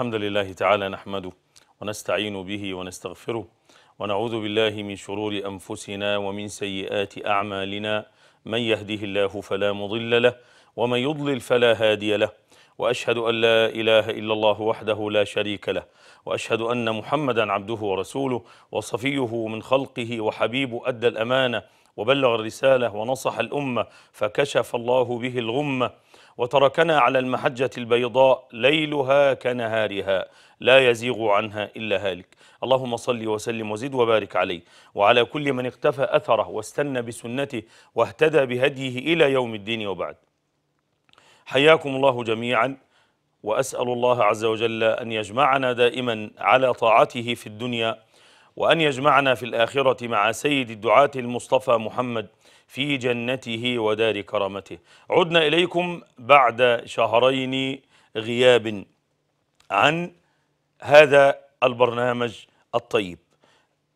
الحمد لله تعالى نحمده ونستعين به ونستغفره ونعوذ بالله من شرور أنفسنا ومن سيئات أعمالنا من يهده الله فلا مضل له ومن يضلل فلا هادي له وأشهد أن لا إله إلا الله وحده لا شريك له وأشهد أن محمدا عبده ورسوله وصفيه من خلقه وحبيب أدى الأمانة وبلغ الرسالة ونصح الأمة فكشف الله به الغمة وتركنا على المحجة البيضاء ليلها كنهارها لا يزيغ عنها إلا هالك اللهم صل وسلم وزد وبارك عليه وعلى كل من اقتفى أثره واستنى بسنته واهتدى بهديه إلى يوم الدين وبعد حياكم الله جميعا وأسأل الله عز وجل أن يجمعنا دائما على طاعته في الدنيا وأن يجمعنا في الآخرة مع سيد الدعاة المصطفى محمد في جنته ودار كرامته عدنا إليكم بعد شهرين غياب عن هذا البرنامج الطيب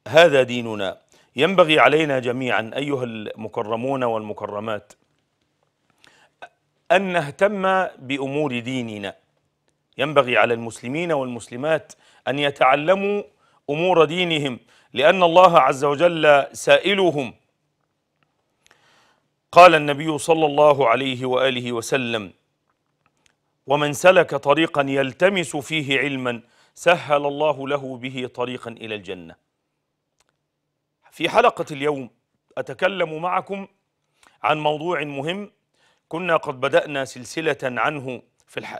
هذا ديننا ينبغي علينا جميعا أيها المكرمون والمكرمات أن نهتم بأمور ديننا ينبغي على المسلمين والمسلمات أن يتعلموا أمور دينهم لأن الله عز وجل سائلهم قال النبي صلى الله عليه واله وسلم ومن سلك طريقا يلتمس فيه علما سهل الله له به طريقا الى الجنه في حلقه اليوم اتكلم معكم عن موضوع مهم كنا قد بدانا سلسله عنه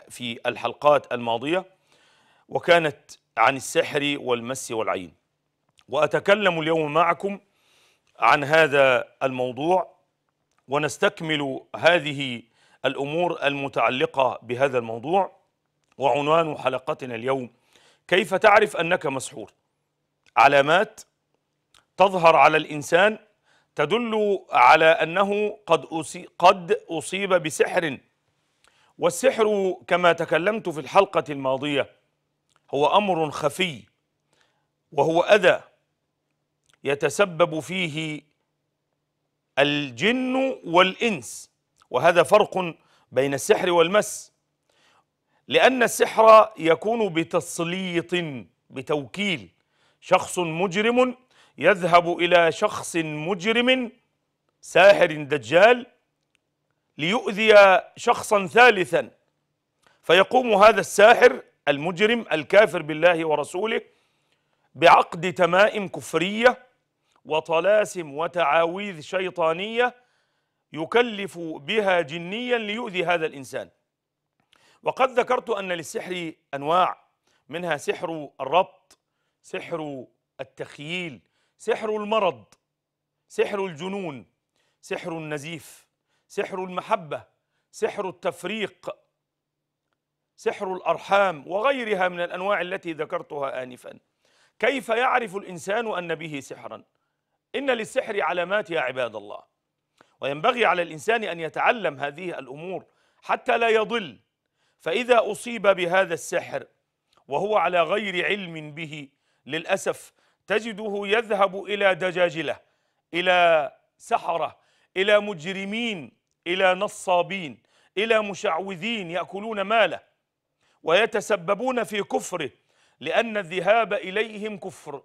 في الحلقات الماضيه وكانت عن السحر والمس والعين واتكلم اليوم معكم عن هذا الموضوع ونستكمل هذه الأمور المتعلقة بهذا الموضوع وعنوان حلقتنا اليوم كيف تعرف أنك مسحور علامات تظهر على الإنسان تدل على أنه قد, أصي قد أصيب بسحر والسحر كما تكلمت في الحلقة الماضية هو أمر خفي وهو أذى يتسبب فيه الجن والإنس وهذا فرق بين السحر والمس لأن السحر يكون بتسليط بتوكيل شخص مجرم يذهب إلى شخص مجرم ساحر دجال ليؤذي شخصا ثالثا فيقوم هذا الساحر المجرم الكافر بالله ورسوله بعقد تمائم كفريه وطلاسم وتعاويذ شيطانية يكلف بها جنيا ليؤذي هذا الإنسان وقد ذكرت أن للسحر أنواع منها سحر الربط سحر التخييل سحر المرض سحر الجنون سحر النزيف سحر المحبة سحر التفريق سحر الأرحام وغيرها من الأنواع التي ذكرتها آنفا كيف يعرف الإنسان أن به سحرا إن للسحر علامات يا عباد الله وينبغي على الإنسان أن يتعلم هذه الأمور حتى لا يضل فإذا أصيب بهذا السحر وهو على غير علم به للأسف تجده يذهب إلى دجاجلة إلى سحرة إلى مجرمين إلى نصابين إلى مشعوذين يأكلون ماله ويتسببون في كفره لأن الذهاب إليهم كفر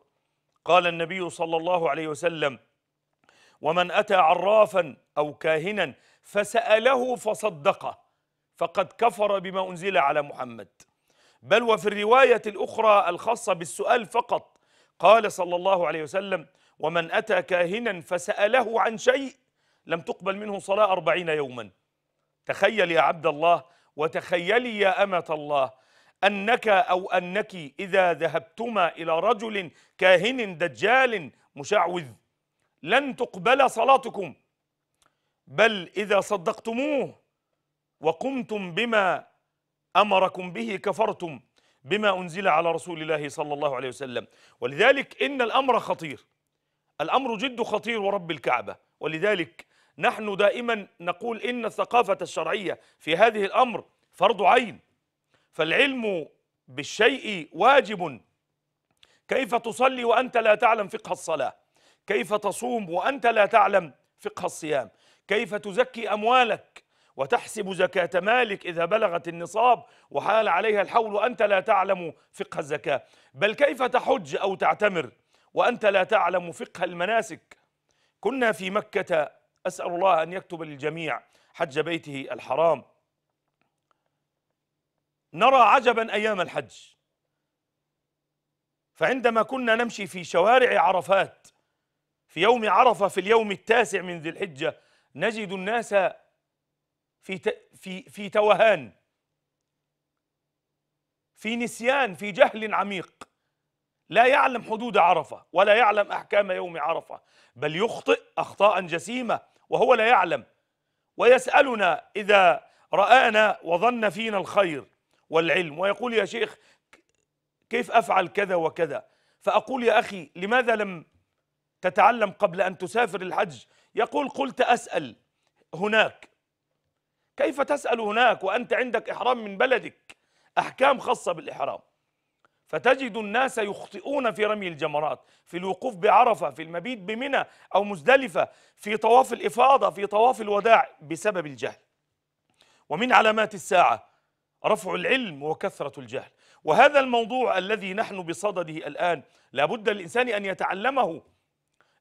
قال النبي صلى الله عليه وسلم ومن أتى عرافا أو كاهنا فسأله فصدقه فقد كفر بما أنزل على محمد بل وفي الرواية الأخرى الخاصة بالسؤال فقط قال صلى الله عليه وسلم ومن أتى كاهنا فسأله عن شيء لم تقبل منه صلاة أربعين يوما تخيل يا عبد الله وتخيلي يا أمة الله أنك أو أنك إذا ذهبتما إلى رجل كاهن دجال مشعوذ لن تقبل صلاتكم بل إذا صدقتموه وقمتم بما أمركم به كفرتم بما أنزل على رسول الله صلى الله عليه وسلم ولذلك إن الأمر خطير الأمر جد خطير ورب الكعبة ولذلك نحن دائما نقول إن الثقافة الشرعية في هذه الأمر فرض عين فالعلم بالشيء واجب كيف تصلي وأنت لا تعلم فقه الصلاة كيف تصوم وأنت لا تعلم فقه الصيام كيف تزكي أموالك وتحسب زكاة مالك إذا بلغت النصاب وحال عليها الحول وأنت لا تعلم فقه الزكاة بل كيف تحج أو تعتمر وأنت لا تعلم فقه المناسك كنا في مكة أسأل الله أن يكتب للجميع حج بيته الحرام نرى عجبا ايام الحج فعندما كنا نمشي في شوارع عرفات في يوم عرفه في اليوم التاسع من ذي الحجه نجد الناس في في في توهان في نسيان في جهل عميق لا يعلم حدود عرفه ولا يعلم احكام يوم عرفه بل يخطئ اخطاء جسيمه وهو لا يعلم ويسالنا اذا رانا وظن فينا الخير والعلم ويقول يا شيخ كيف افعل كذا وكذا فاقول يا اخي لماذا لم تتعلم قبل ان تسافر الحج يقول قلت اسال هناك كيف تسال هناك وانت عندك احرام من بلدك احكام خاصه بالاحرام فتجد الناس يخطئون في رمي الجمرات في الوقوف بعرفه في المبيت بمنى او مزدلفه في طواف الافاضه في طواف الوداع بسبب الجهل ومن علامات الساعه رفع العلم وكثرة الجهل وهذا الموضوع الذي نحن بصدده الآن لابد للإنسان أن يتعلمه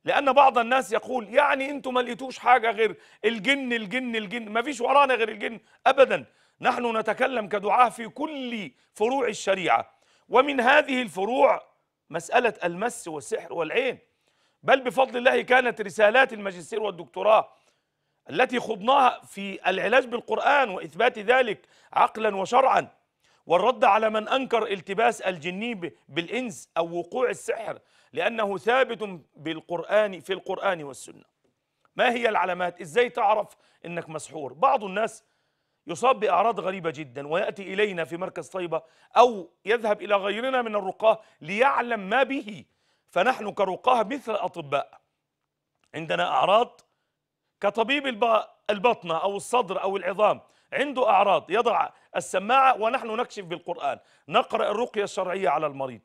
لأن بعض الناس يقول يعني أنتم ما لقيتوش حاجة غير الجن الجن الجن ما فيش ورانا غير الجن أبدا نحن نتكلم كدعاة في كل فروع الشريعة ومن هذه الفروع مسألة المس والسحر والعين بل بفضل الله كانت رسالات الماجستير والدكتوراه التي خضناها في العلاج بالقرآن وإثبات ذلك عقلا وشرعا والرد على من أنكر التباس الجني بالإنس أو وقوع السحر لأنه ثابت بالقرآن في القرآن والسنة ما هي العلامات؟ إزاي تعرف أنك مسحور؟ بعض الناس يصاب بأعراض غريبة جدا ويأتي إلينا في مركز طيبة أو يذهب إلى غيرنا من الرقاه ليعلم ما به فنحن كرقاه مثل أطباء عندنا أعراض كطبيب البطنة أو الصدر أو العظام عنده أعراض يضع السماعة ونحن نكشف بالقرآن نقرأ الرقية الشرعية على المريض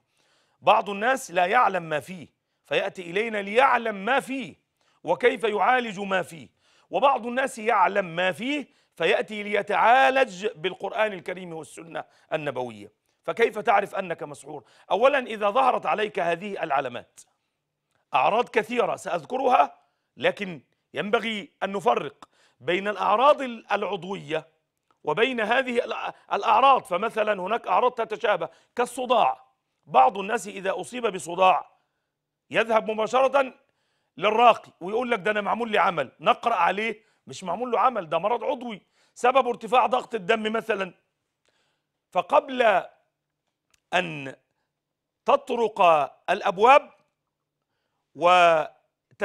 بعض الناس لا يعلم ما فيه فيأتي إلينا ليعلم ما فيه وكيف يعالج ما فيه وبعض الناس يعلم ما فيه فيأتي ليتعالج بالقرآن الكريم والسنة النبوية فكيف تعرف أنك مسحور أولا إذا ظهرت عليك هذه العلامات أعراض كثيرة سأذكرها لكن ينبغي أن نفرق بين الأعراض العضوية وبين هذه الأعراض فمثلا هناك أعراض تتشابه كالصداع بعض الناس إذا أصيب بصداع يذهب مباشرة للراقي ويقول لك ده أنا معمول لي عمل نقرأ عليه مش معمول له عمل ده مرض عضوي سبب ارتفاع ضغط الدم مثلا فقبل أن تطرق الأبواب و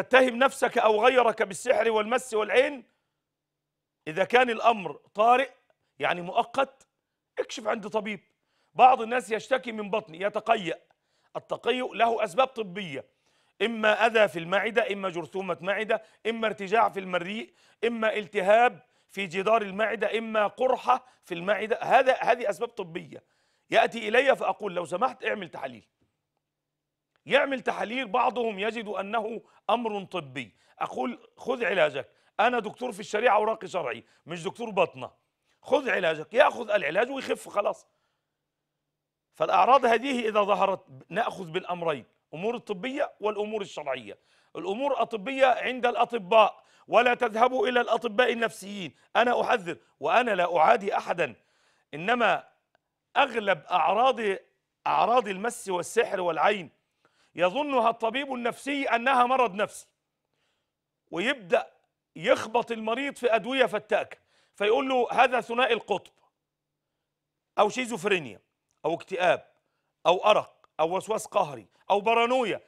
تتهم نفسك أو غيرك بالسحر والمس والعين إذا كان الأمر طارئ يعني مؤقت اكشف عند طبيب بعض الناس يشتكي من بطن يتقيأ التقيؤ له أسباب طبية إما أذى في المعدة إما جرثومة معدة إما ارتجاع في المريء إما التهاب في جدار المعدة إما قرحة في المعدة هذا هذه أسباب طبية يأتي إلي فأقول لو سمحت اعمل تحاليل يعمل تحاليل بعضهم يجد أنه أمر طبي أقول خذ علاجك أنا دكتور في الشريعة وراقي شرعي مش دكتور بطنة خذ علاجك يأخذ العلاج ويخف خلاص فالأعراض هذه إذا ظهرت نأخذ بالأمرين أمور الطبية والأمور الشرعية الأمور الطبية عند الأطباء ولا تذهبوا إلى الأطباء النفسيين أنا أحذر وأنا لا أعادي أحدا إنما أغلب أعراض أعراض المس والسحر والعين يظنها الطبيب النفسي انها مرض نفسي ويبدا يخبط المريض في ادويه فتاكه فيقول له هذا ثنائي القطب او شيزوفرينيا او اكتئاب او ارق او وسواس قهري او بارانويا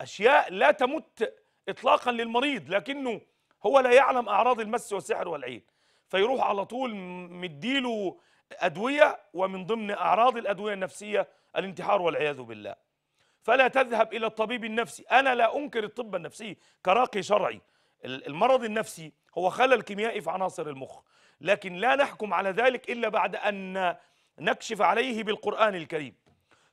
اشياء لا تمت اطلاقا للمريض لكنه هو لا يعلم اعراض المس والسحر والعين فيروح على طول مديله ادويه ومن ضمن اعراض الادويه النفسيه الانتحار والعياذ بالله فلا تذهب إلى الطبيب النفسي أنا لا أنكر الطب النفسي كراقي شرعي المرض النفسي هو خلل كيميائي في عناصر المخ لكن لا نحكم على ذلك إلا بعد أن نكشف عليه بالقرآن الكريم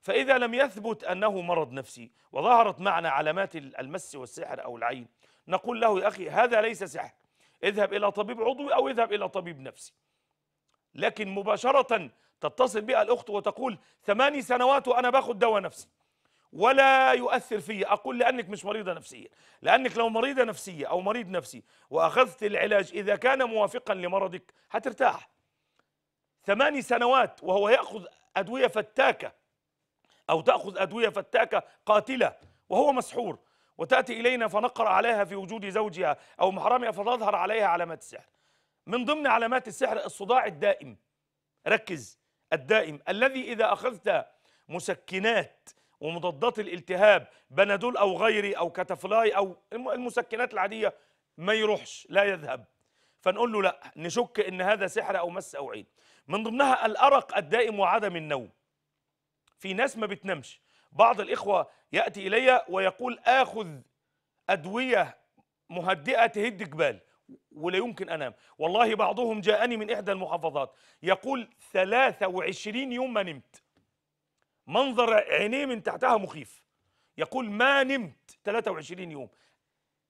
فإذا لم يثبت أنه مرض نفسي وظهرت معنا علامات المس والسحر أو العين نقول له يا أخي هذا ليس سحر اذهب إلى طبيب عضوي أو اذهب إلى طبيب نفسي لكن مباشرة تتصل بها الأخت وتقول ثماني سنوات وأنا باخذ دواء نفسي ولا يؤثر فيا اقول لانك مش مريضه نفسية لانك لو مريضه نفسيه او مريض نفسي واخذت العلاج اذا كان موافقا لمرضك هترتاح ثماني سنوات وهو ياخذ ادويه فتاكه او تاخذ ادويه فتاكه قاتله وهو مسحور وتاتي الينا فنقرا عليها في وجود زوجها او محرمها فتظهر عليها علامات السحر من ضمن علامات السحر الصداع الدائم ركز الدائم الذي اذا اخذت مسكنات ومضادات الالتهاب بنادول او غيري او كتافلاي او المسكنات العاديه ما يروحش لا يذهب فنقول له لا نشك ان هذا سحر او مس او عيد من ضمنها الارق الدائم وعدم النوم في ناس ما بتنامش بعض الاخوه ياتي الي ويقول اخذ ادويه مهدئه تهد جبال ولا يمكن انام والله بعضهم جاءني من احدى المحافظات يقول 23 يوم ما نمت منظر عينيه من تحتها مخيف يقول ما نمت 23 يوم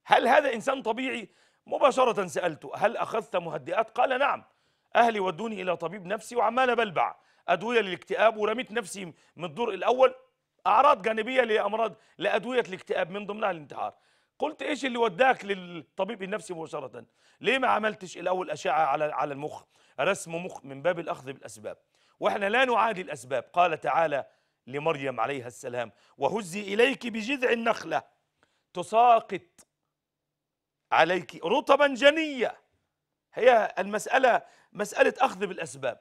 هل هذا إنسان طبيعي؟ مباشرة سألته هل أخذت مهدئات؟ قال نعم أهلي ودوني إلى طبيب نفسي وعمال بلبع أدوية للاكتئاب ورميت نفسي من الدور الأول أعراض جانبية لأمراض لأدوية الاكتئاب من ضمنها الانتحار قلت ايش اللي وداك للطبيب النفسي مباشره ليه ما عملتش الاول اشعه على على المخ رسم مخ من باب الاخذ بالاسباب واحنا لا نعادي الاسباب قال تعالى لمريم عليها السلام وهزي إليك بجذع النخلة تساقط عليك رطبا جنية هي المسألة مسألة أخذ بالأسباب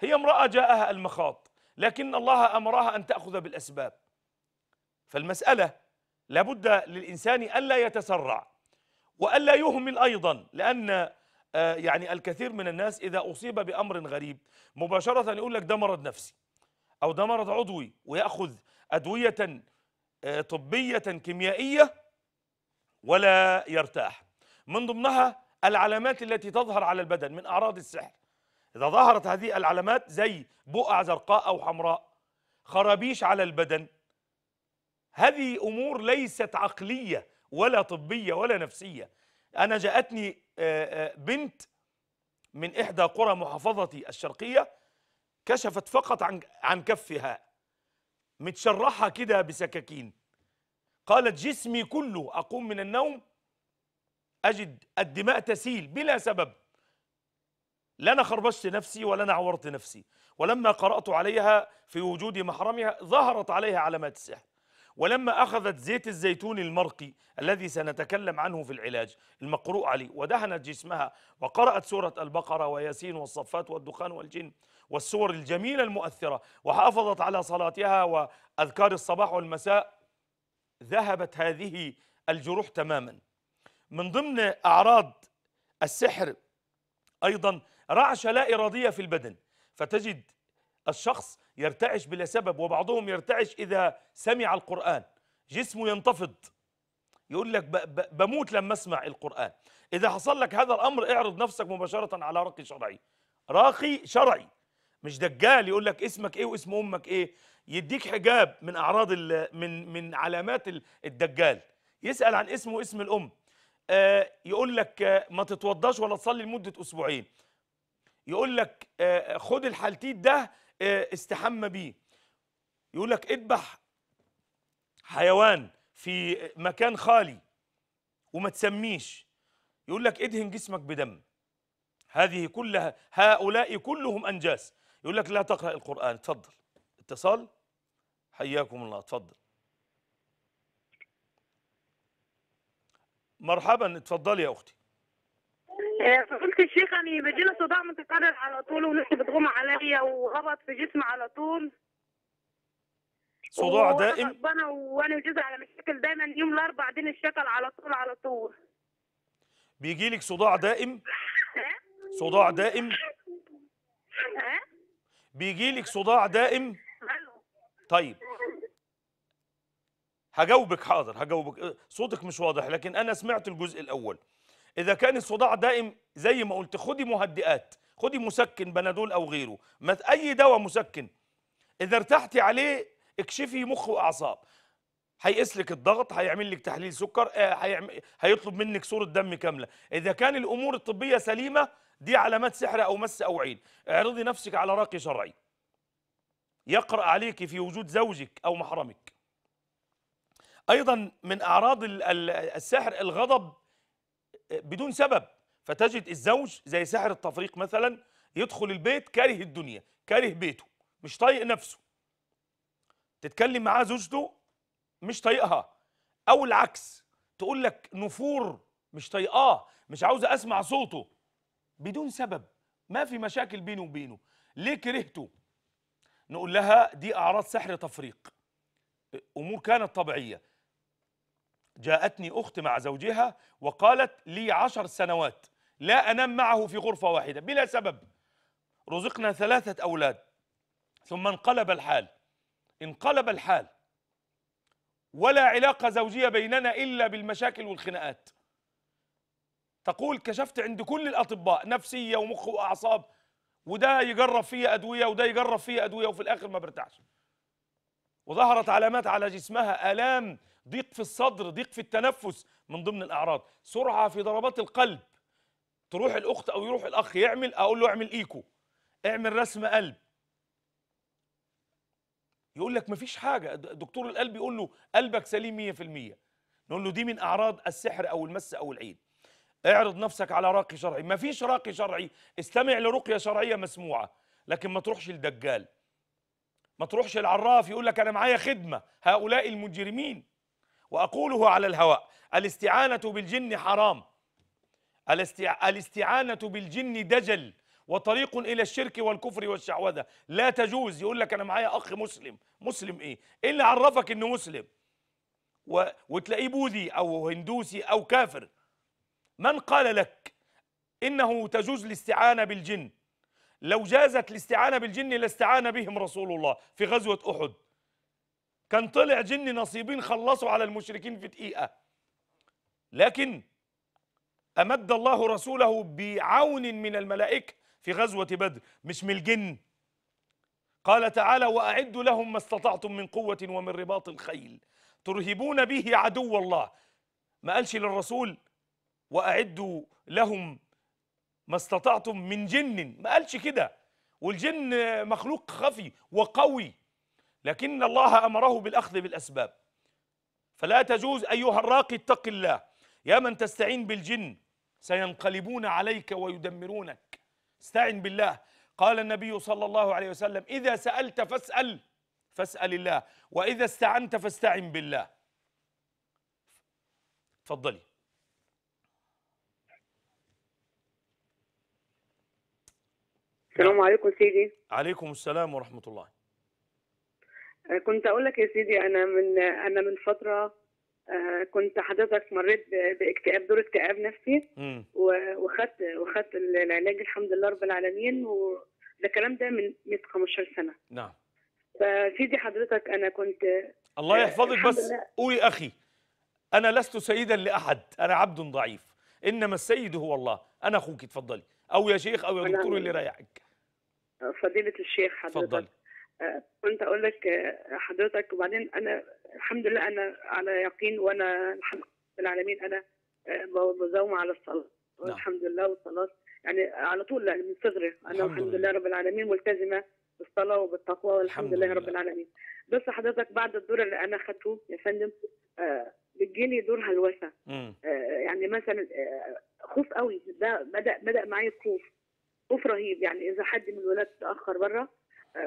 هي امرأة جاءها المخاط لكن الله أمرها أن تأخذ بالأسباب فالمسألة لابد للإنسان ألا يتسرع وألا يهمل أيضا لأن آه، يعني الكثير من الناس إذا أصيب بأمر غريب مباشرة يقول لك ده مرض نفسي أو ده مرض عضوي ويأخذ أدوية آه، طبية كيميائية ولا يرتاح من ضمنها العلامات التي تظهر على البدن من أعراض السحر إذا ظهرت هذه العلامات زي بقع زرقاء أو حمراء خرابيش على البدن هذه أمور ليست عقلية ولا طبية ولا نفسية أنا جاءتني آه، آه، بنت من إحدى قرى محافظتي الشرقية كشفت فقط عن عن كفها متشرحه كده بسكاكين قالت جسمي كله اقوم من النوم اجد الدماء تسيل بلا سبب لا انا خربشت نفسي ولا انا عورت نفسي ولما قرات عليها في وجود محرمها ظهرت عليها علامات السحر ولما اخذت زيت الزيتون المرقي الذي سنتكلم عنه في العلاج المقروء عليه ودهنت جسمها وقرات سوره البقره وياسين والصفات والدخان والجن والصور الجميلة المؤثرة وحافظت على صلاتها وأذكار الصباح والمساء ذهبت هذه الجروح تماما من ضمن أعراض السحر أيضا رعشة لا إرادية في البدن فتجد الشخص يرتعش بلا سبب وبعضهم يرتعش إذا سمع القرآن جسمه ينتفض يقول لك بموت لما اسمع القرآن إذا حصل لك هذا الأمر اعرض نفسك مباشرة على راقي شرعي راقي شرعي مش دجال يقول لك اسمك ايه واسم امك ايه يديك حجاب من اعراض من من علامات الدجال يسال عن اسمه واسم الام آه يقول لك آه، ما تتوضاش ولا تصلي لمده اسبوعين يقول لك آه خد الحالتيت ده آه، استحمى بيه يقول لك اذبح حيوان في مكان خالي وما تسميش يقول لك ادهن جسمك بدم هذه كلها هؤلاء كلهم انجاس يقول لك لا تقرأ القرآن اتفضل اتصال حياكم الله اتفضل مرحبا اتفضلي يا اختي فقلت الشيخ يعني بيجي لي صداع متكرر على طول ونفسي بتغمى عليا وغبط في جسمي على طول صداع دائم انا وانا وجوزي على مشاكل دايما يوم الاربع دين الشكل على طول على طول بيجي لك صداع دائم صداع دائم بيجي لك صداع دائم طيب هجاوبك حاضر هجاوبك صوتك مش واضح لكن انا سمعت الجزء الاول اذا كان الصداع دائم زي ما قلت خدي مهدئات خدي مسكن بنادول او غيره ما اي دواء مسكن اذا ارتحتي عليه اكشفي مخ واعصاب هيقيس لك الضغط هيعمل لك تحليل سكر آه، هيعمل... هيطلب منك صوره دم كامله اذا كان الامور الطبيه سليمه دي علامات سحر أو مس أو عين اعرضي نفسك على راقي شرعي يقرأ عليك في وجود زوجك أو محرمك أيضا من أعراض السحر الغضب بدون سبب فتجد الزوج زي سحر التفريق مثلا يدخل البيت كاره الدنيا كاره بيته مش طايق نفسه تتكلم معاه زوجته مش طايقها او العكس تقول لك نفور مش طايقاه مش عاوزه اسمع صوته بدون سبب ما في مشاكل بيني وبينه ليه كرهته نقول لها دي اعراض سحر تفريق امور كانت طبيعيه جاءتني اخت مع زوجها وقالت لي عشر سنوات لا انام معه في غرفه واحده بلا سبب رزقنا ثلاثه اولاد ثم انقلب الحال انقلب الحال ولا علاقه زوجيه بيننا الا بالمشاكل والخناقات تقول كشفت عند كل الاطباء نفسيه ومخ واعصاب وده يجرب فيه ادويه وده يجرب فيه ادويه وفي الاخر ما برتاحش وظهرت علامات على جسمها الام ضيق في الصدر ضيق في التنفس من ضمن الاعراض سرعه في ضربات القلب تروح الاخت او يروح الاخ يعمل اقول له اعمل ايكو اعمل رسم قلب يقول لك مفيش حاجه دكتور القلب يقول له قلبك سليم 100% نقول له دي من اعراض السحر او المس او العيد اعرض نفسك على راقي شرعي ما فيش راقي شرعي استمع لرقية شرعية مسموعة لكن ما تروحش للدجال ما تروحش العراف يقول لك أنا معايا خدمة هؤلاء المجرمين وأقوله على الهواء الاستعانة بالجن حرام الاستع... الاستعانة بالجن دجل وطريق إلى الشرك والكفر والشعوذة لا تجوز يقول لك أنا معايا أخ مسلم مسلم إيه؟ إيه اللي عرفك إنه مسلم و... وتلاقيه بوذي أو هندوسي أو كافر من قال لك إنه تجوز الاستعانة بالجن لو جازت الاستعانة بالجن لاستعان بهم رسول الله في غزوة أحد كان طلع جن نصيبين خلصوا على المشركين في دقيقة لكن أمد الله رسوله بعون من الملائكة في غزوة بدر مش من الجن قال تعالى وأعدوا لهم ما استطعتم من قوة ومن رباط الخيل ترهبون به عدو الله ما قالش للرسول واعدوا لهم ما استطعتم من جن ما قالش كده والجن مخلوق خفي وقوي لكن الله امره بالاخذ بالاسباب فلا تجوز ايها الراقي اتق الله يا من تستعين بالجن سينقلبون عليك ويدمرونك استعن بالله قال النبي صلى الله عليه وسلم اذا سالت فاسال فاسال الله واذا استعنت فاستعن بالله تفضلي السلام نعم. عليكم سيدي عليكم السلام ورحمة الله أه، كنت أقول لك يا سيدي أنا من أنا من فترة أه، كنت حضرتك مريت باكتئاب دور اكتئاب نفسي وخدت وخدت العلاج الحمد لله رب العالمين وده الكلام ده من 15 سنة نعم فسيدي حضرتك أنا كنت الله أه، يحفظك بس قولي أخي أنا لست سيدا لأحد أنا عبد ضعيف إنما السيد هو الله أنا أخوك اتفضلي أو يا شيخ أو يا دكتور اللي رايحك فضيلة الشيخ حضرتك اتفضل آه، كنت اقول لك آه، حضرتك وبعدين انا الحمد لله انا على يقين وانا الحمد لله العالمين انا آه، بزوم على الصلاه والحمد نعم. لله والصلاه يعني على طول يعني من صغري انا الحمد لله رب العالمين ملتزمه بالصلاه وبالتقوى والحمد لله رب العالمين بس حضرتك بعد الدور اللي انا اخذته يا فندم بتجيلي دور هلوسه يعني مثلا خوف قوي ده بدا بدا معايا الخوف خوف رهيب يعني اذا حد من الولاد تاخر بره آه،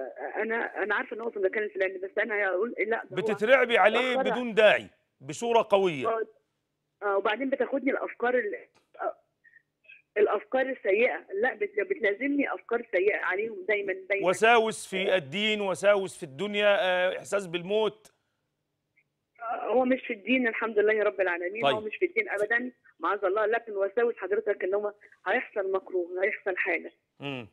انا انا عارفه ان هو في مكان الفلاني بس انا هقول إيه، لا بتترعبي عليه بدون داعي بصوره قويه اه, آه، وبعدين بتاخدني الافكار اللي آه، الافكار السيئه لا بتلازمني افكار سيئه عليهم دايما دايما وساوس في الدين وساوس في الدنيا احساس بالموت هو مش في الدين الحمد لله رب العالمين طيب. هو مش في الدين ابدا معاذ الله لكن وساوس حضرتك ان هو هيحصل مكروه هيحصل حاجه امم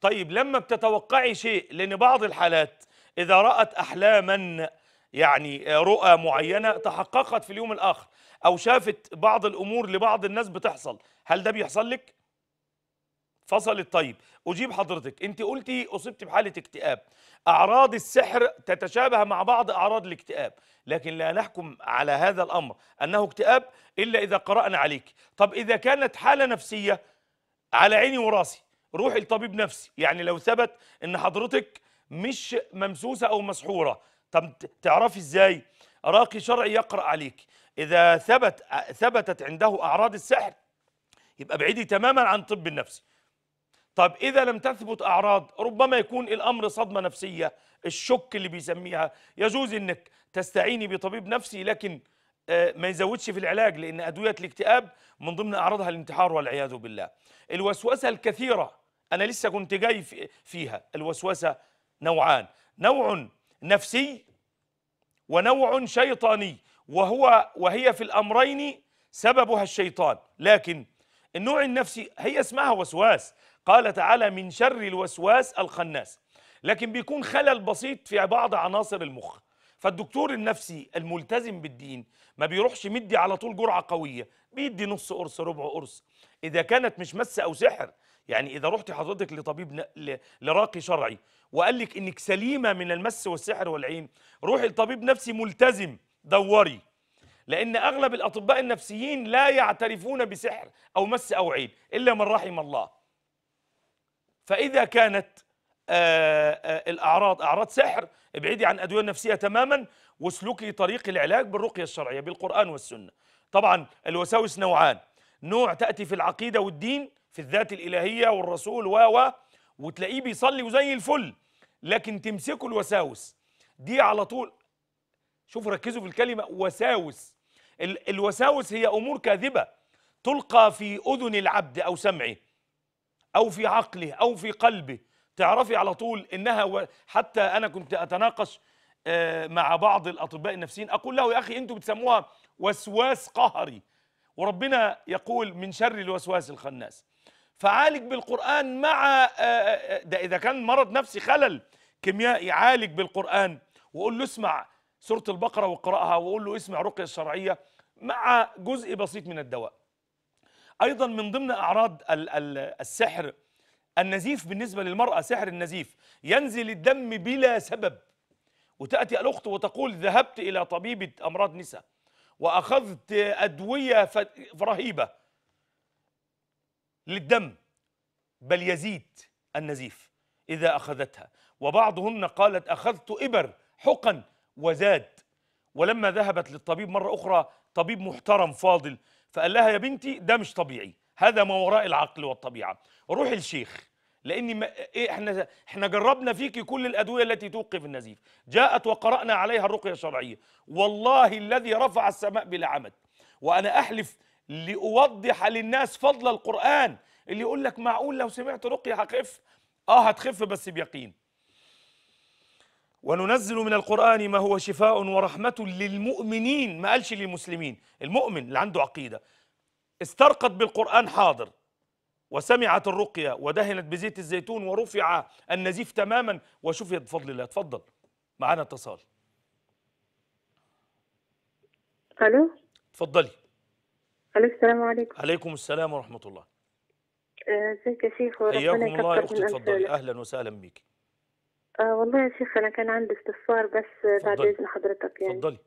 طيب لما بتتوقعي شيء لان بعض الحالات اذا رات احلاما يعني رؤى معينه تحققت في اليوم الاخر او شافت بعض الامور لبعض الناس بتحصل هل ده بيحصل لك فصلت طيب اجيب حضرتك انت قلتي اصبت بحاله اكتئاب اعراض السحر تتشابه مع بعض اعراض الاكتئاب لكن لا نحكم على هذا الامر انه اكتئاب الا اذا قرانا عليك طب اذا كانت حاله نفسيه على عيني وراسي روحي لطبيب نفسي يعني لو ثبت ان حضرتك مش ممسوسه او مسحوره طب تعرفي ازاي راقي شرعي يقرا عليك اذا ثبت ثبتت عنده اعراض السحر يبقى بعيدي تماما عن الطب النفسي طب إذا لم تثبت أعراض ربما يكون الأمر صدمة نفسية الشك اللي بيسميها يجوز أنك تستعيني بطبيب نفسي لكن آه، ما يزودش في العلاج لأن أدوية الاكتئاب من ضمن أعراضها الانتحار والعياذ بالله الوسوسة الكثيرة أنا لسه كنت جاي فيها الوسوسة نوعان نوع نفسي ونوع شيطاني وهو وهي في الأمرين سببها الشيطان لكن النوع النفسي هي اسمها وسواس قال تعالى من شر الوسواس الخناس لكن بيكون خلل بسيط في بعض عناصر المخ فالدكتور النفسي الملتزم بالدين ما بيروحش مدي على طول جرعه قويه بيدي نص قرص ربع قرص اذا كانت مش مس او سحر يعني اذا رحت حضرتك لطبيب ن... لراقي شرعي وقال لك انك سليمه من المس والسحر والعين روحي لطبيب نفسي ملتزم دوري لان اغلب الاطباء النفسيين لا يعترفون بسحر او مس او عين الا من رحم الله فإذا كانت آه، آه، الأعراض أعراض سحر ابعدي عن أدوية نفسية تماما واسلكي طريق العلاج بالرقية الشرعية بالقرآن والسنة طبعا الوساوس نوعان نوع تأتي في العقيدة والدين في الذات الإلهية والرسول و و وتلاقيه بيصلي وزي الفل لكن تمسكوا الوساوس دي على طول شوفوا ركزوا في الكلمة وساوس الوساوس هي أمور كاذبة تلقى في أذن العبد أو سمعه او في عقله او في قلبه تعرفي على طول انها حتى انا كنت اتناقش آه، مع بعض الاطباء النفسيين اقول له يا اخي انتم بتسموها وسواس قهري وربنا يقول من شر الوسواس الخناس فعالج بالقران مع آه، آه، ده اذا كان مرض نفسي خلل كيميائي عالج بالقران وقول له اسمع سوره البقره واقراها وقول له اسمع رقيه الشرعيه مع جزء بسيط من الدواء ايضا من ضمن اعراض السحر النزيف بالنسبه للمراه سحر النزيف ينزل الدم بلا سبب وتاتي الاخت وتقول ذهبت الى طبيبه امراض نساء واخذت ادويه رهيبه للدم بل يزيد النزيف اذا اخذتها وبعضهن قالت اخذت ابر حقن وزاد ولما ذهبت للطبيب مره اخرى طبيب محترم فاضل فقال لها يا بنتي ده مش طبيعي هذا ما وراء العقل والطبيعه روحي الشيخ لاني ما إيه احنا احنا جربنا فيك كل الادويه التي توقف النزيف جاءت وقرانا عليها الرقيه الشرعيه والله الذي رفع السماء بلا عمد وانا احلف لاوضح للناس فضل القران اللي يقول لك معقول لو سمعت رقيه هخف اه هتخف بس بيقين وننزل من القرآن ما هو شفاء ورحمة للمؤمنين ما قالش للمسلمين المؤمن اللي عنده عقيدة استرقت بالقرآن حاضر وسمعت الرقية ودهنت بزيت الزيتون ورفع النزيف تماما وشفيت بفضل الله اتفضل معانا اتصال الو اتفضلي الو السلام عليكم عليكم السلام ورحمه الله آه، ازيك يا شيخ وربنا حياكم الله يا اختي اتفضلي اهلا وسهلا بيكي آه والله يا شيخ أنا كان عندي استفسار بس بعد إذن حضرتك يعني اتفضلي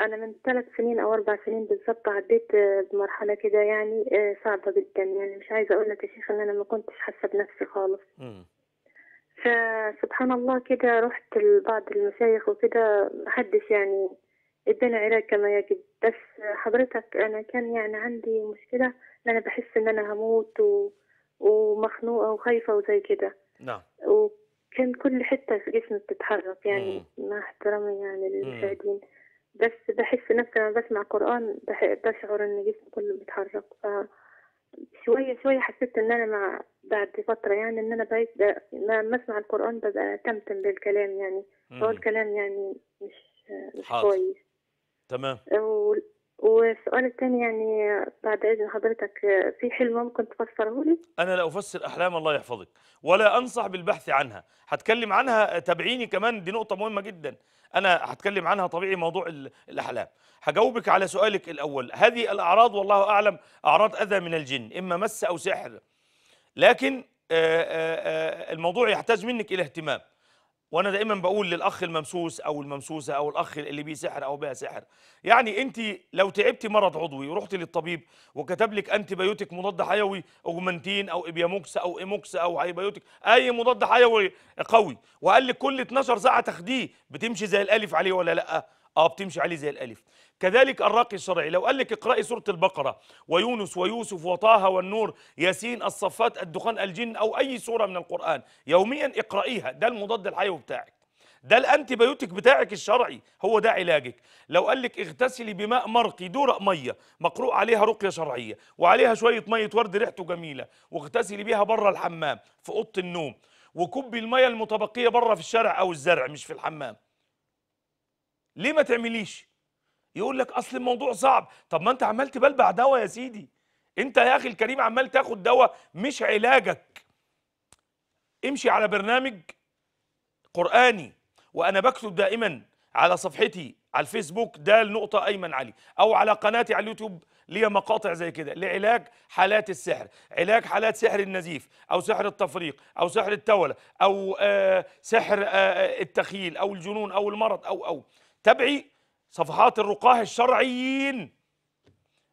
أنا من ثلاث سنين أو أربع سنين بالظبط عديت بمرحلة كده يعني آه، صعبة جدا يعني مش عايزة أقول لك يا شيخ إن أنا ما كنتش حاسة بنفسي خالص م. فسبحان الله كده رحت لبعض المشايخ وكده محدش يعني ادانا علاج كما يجب بس حضرتك انا كان يعني عندي مشكله ان انا بحس ان انا هموت و... ومخنوقه وخايفه وزي كده نعم كان كل حتة في جسمي بتتحرك يعني مع احترامي يعني للمشاهدين بس بحس نفسي لما بسمع قرآن بشعر إن جسمي كله بيتحرك ف شوية شوية حسيت إن أنا مع بعد فترة يعني إن أنا بقيت ما بسمع القرآن ببقى تمتم بالكلام يعني هو الكلام يعني مش مش كويس تمام والسؤال الثاني يعني بعد اذن حضرتك في حلم ممكن تفسره لي؟ انا لا افسر احلام الله يحفظك ولا انصح بالبحث عنها، هتكلم عنها تابعيني كمان دي نقطه مهمه جدا، انا هتكلم عنها طبيعي موضوع الاحلام. هجاوبك على سؤالك الاول، هذه الاعراض والله اعلم اعراض اذى من الجن، اما مس او سحر. لكن آه، آه، آه، الموضوع يحتاج منك الى اهتمام. وانا دايما بقول للاخ الممسوس او الممسوسه او الاخ اللي بيه سحر او بها سحر يعني انت لو تعبتي مرض عضوي ورحتي للطبيب وكتب لك انتي بيوتيك مضاد حيوي اوجمانتين او ابياموكس او ايموكس او هيبيوتيك اي مضاد حيوي قوي وقال لك كل 12 ساعه تاخديه بتمشي زي الالف عليه ولا لا اه بتمشي عليه زي الالف كذلك الراقي الشرعي لو قال لك اقرأي سورة البقرة ويونس ويوسف وطه والنور ياسين الصفات الدخان الجن أو أي سورة من القرآن يوميا اقرأيها ده المضاد الحيوي بتاعك ده الانتي بايوتيك بتاعك الشرعي هو ده علاجك لو قال لك اغتسلي بماء مرقي دورق ميه مقروء عليها رقيه شرعيه وعليها شويه ميه ورد ريحته جميله واغتسلي بيها بره الحمام في اوضه النوم وكبي الميه المتبقيه بره في الشارع او الزرع مش في الحمام ليه ما تعمليش يقول لك اصل الموضوع صعب طب ما انت عمال تبلبع دواء يا سيدي انت يا اخي الكريم عمال تاخد دواء مش علاجك امشي على برنامج قراني وانا بكتب دائما على صفحتي على الفيسبوك دال نقطة أيمن علي أو على قناتي على اليوتيوب ليا مقاطع زي كده لعلاج حالات السحر علاج حالات سحر النزيف أو سحر التفريق أو سحر التولة أو آه سحر آه, آه، التخيل أو الجنون أو المرض أو أو تابعي صفحات الرقاه الشرعيين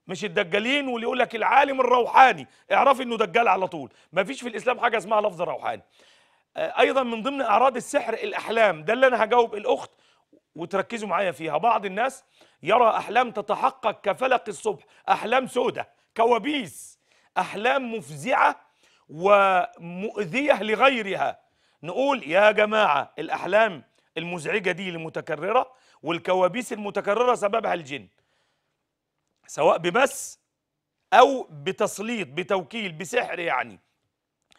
مش الدجالين واللي يقول لك العالم الروحاني اعرفي انه دجال على طول ما فيش في الاسلام حاجه اسمها لفظ روحاني آه، ايضا من ضمن اعراض السحر الاحلام ده اللي انا هجاوب الاخت وتركزوا معايا فيها بعض الناس يرى احلام تتحقق كفلق الصبح احلام سودة كوابيس احلام مفزعه ومؤذيه لغيرها نقول يا جماعه الاحلام المزعجه دي المتكرره والكوابيس المتكررة سببها الجن سواء بمس أو بتسليط بتوكيل بسحر يعني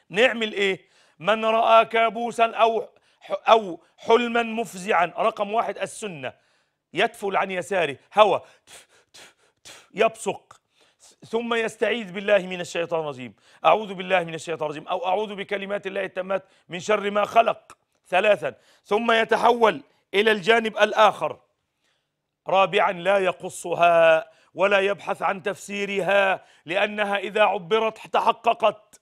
نعمل إيه؟ من رأى كابوسا أو أو حلما مفزعا رقم واحد السنة يتفل عن يساره هوى يبصق ثم يستعيذ بالله من الشيطان الرجيم أعوذ بالله من الشيطان الرجيم أو أعوذ بكلمات الله التامات من شر ما خلق ثلاثا ثم يتحول الى الجانب الاخر رابعا لا يقصها ولا يبحث عن تفسيرها لانها اذا عبرت تحققت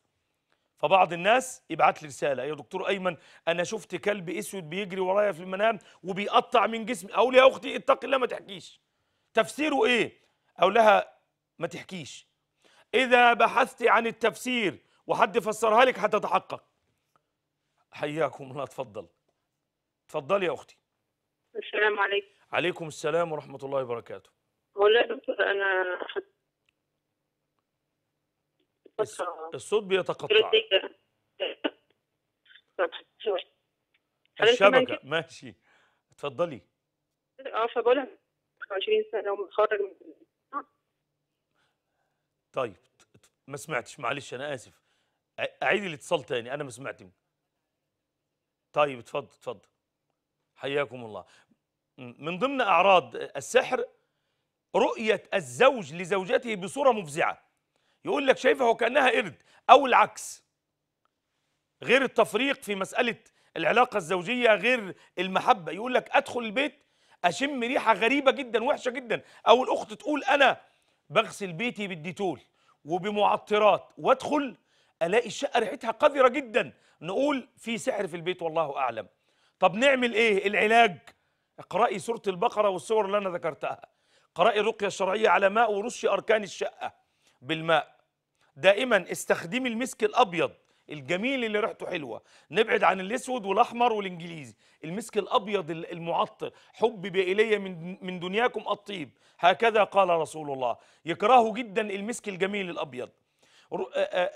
فبعض الناس يبعث لي رساله يا دكتور ايمن انا شفت كلب اسود بيجري ورايا في المنام وبيقطع من جسمي اقول يا اختي اتق الله ما تحكيش تفسيره ايه اقول لها ما تحكيش اذا بحثت عن التفسير وحد فسرها لك تحقق حياكم الله تفضل تفضل يا اختي السلام عليكم عليكم السلام ورحمة الله وبركاته والله دكتور أنا الصوت بيتقطع الشبكة ماشي اتفضلي اه فبقول 20 سنة ومتخرج من طيب ما سمعتش معلش انا اسف اعيدي الاتصال تاني انا ما سمعتش طيب اتفضل اتفضل حياكم الله من ضمن أعراض السحر رؤية الزوج لزوجته بصورة مفزعة يقول لك شايفها وكأنها قرد أو العكس غير التفريق في مسألة العلاقة الزوجية غير المحبة يقول لك أدخل البيت أشم ريحة غريبة جدا وحشة جدا أو الأخت تقول أنا بغسل بيتي بالديتول وبمعطرات وأدخل ألاقي الشقة ريحتها قذرة جدا نقول في سحر في البيت والله أعلم طب نعمل إيه العلاج اقرأي سورة البقرة والسور اللي أنا ذكرتها قرأي الرقية الشرعية على ماء ورش أركان الشقة بالماء دائما استخدمي المسك الأبيض الجميل اللي ريحته حلوة نبعد عن الأسود والأحمر والإنجليزي المسك الأبيض المعطر حبب إلي من, من دنياكم الطيب هكذا قال رسول الله يكرهه جدا المسك الجميل الأبيض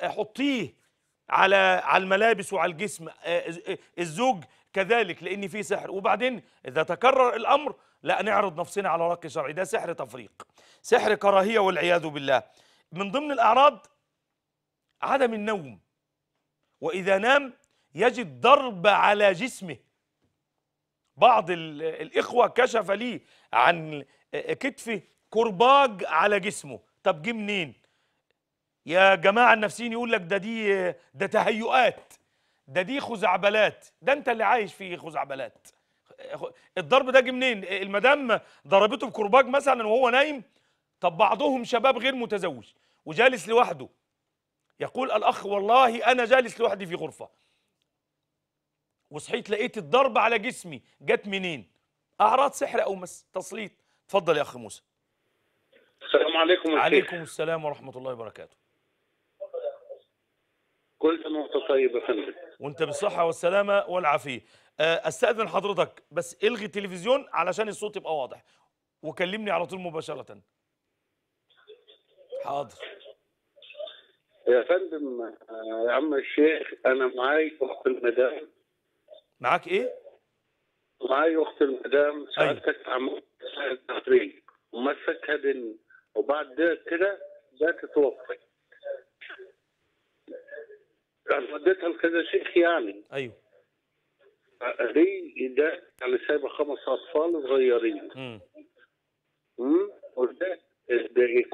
حطيه على على الملابس وعلى الجسم الزوج كذلك لان في سحر وبعدين اذا تكرر الامر لا نعرض نفسنا على رق شرعي ده سحر تفريق سحر كراهيه والعياذ بالله من ضمن الاعراض عدم النوم واذا نام يجد ضرب على جسمه بعض الاخوه كشف لي عن كتفه كرباج على جسمه طب جه منين يا جماعه النفسيين يقول لك ده دي ده تهيؤات ده دي خزعبلات ده انت اللي عايش فيه خزعبلات الضرب ده جه منين المدام ضربته بكرباج مثلا وهو نايم طب بعضهم شباب غير متزوج وجالس لوحده يقول الاخ والله انا جالس لوحدي في غرفه وصحيت لقيت الضرب على جسمي جت منين اعراض سحر او مس تسليط اتفضل يا اخ موسى السلام عليكم عليكم السلام ورحمه الله وبركاته كل سنة وانت طيب يا فندم وانت بالصحة والسلامة والعافية آه، استأذن حضرتك بس الغي التلفزيون علشان الصوت يبقى واضح وكلمني على طول مباشرة حاضر يا فندم آه، يا عم الشيخ انا معاي اخت المدام معاك ايه؟ معاي اخت المدام أيوة. سالتك عن التحرير ومسكها دن وبعد كده جات توفي وديتها لكذا شيخ يعني ايوه دي ده يعني سايبه خمس اطفال صغيرين امم امم وده ده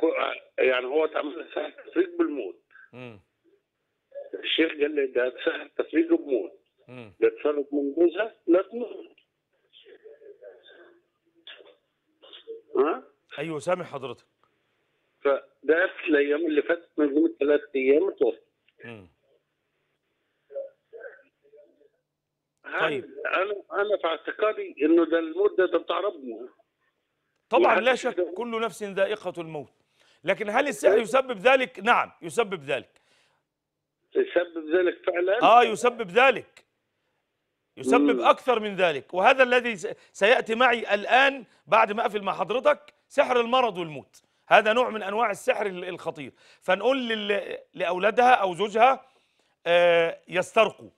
يعني هو اتعمل ساعه تفريج بالموت امم الشيخ قال لي ده ساعه تفريج بموت ده اتسرق من جوزها لا تموت ها ايوه سامع حضرتك فده الايام اللي فاتت من ثلاث ايام اتوفى امم طيب انا انا في اعتقادي انه ده الموت ده بتاع ربنا طبعا لا شك كل نفس ذائقه الموت لكن هل السحر إيه؟ يسبب ذلك نعم يسبب ذلك يسبب ذلك فعلا اه يسبب ذلك يسبب مم. اكثر من ذلك وهذا الذي سياتي معي الان بعد ما اقفل مع حضرتك سحر المرض والموت هذا نوع من انواع السحر الخطير فنقول لاولادها او زوجها آه، يسترقوا